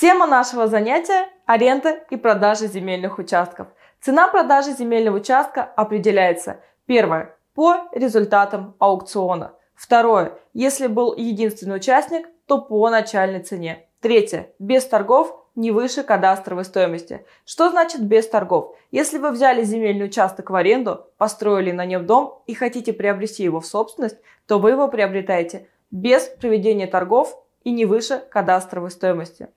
Тема нашего занятия – аренда и продажа земельных участков. Цена продажи земельного участка определяется первое – по результатам аукциона, второе – если был единственный участник, то по начальной цене, третье – без торгов не выше кадастровой стоимости. Что значит без торгов? Если вы взяли земельный участок в аренду, построили на нем дом и хотите приобрести его в собственность, то вы его приобретаете без проведения торгов и не выше кадастровой стоимости.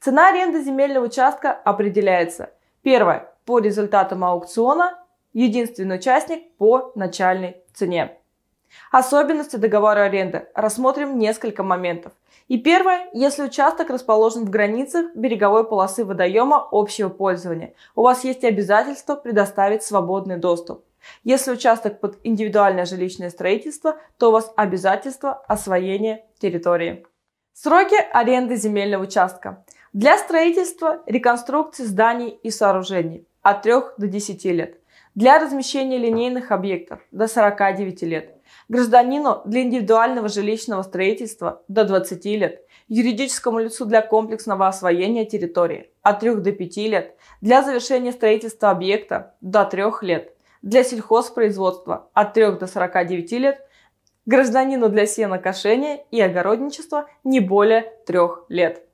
Цена аренды земельного участка определяется. Первое – по результатам аукциона, единственный участник по начальной цене. Особенности договора аренды. Рассмотрим несколько моментов. И первое, если участок расположен в границах береговой полосы водоема общего пользования, у вас есть обязательство предоставить свободный доступ. Если участок под индивидуальное жилищное строительство, то у вас обязательство освоения территории. Сроки аренды земельного участка. Для строительства, реконструкции зданий и сооружений от 3 до 10 лет. Для размещения линейных объектов до 49 лет. Гражданину для индивидуального жилищного строительства до 20 лет. Юридическому лицу для комплексного освоения территории от 3 до 5 лет. Для завершения строительства объекта до 3 лет. Для сельхозпроизводства от 3 до 49 лет гражданину для сенокошения и огородничества не более трех лет.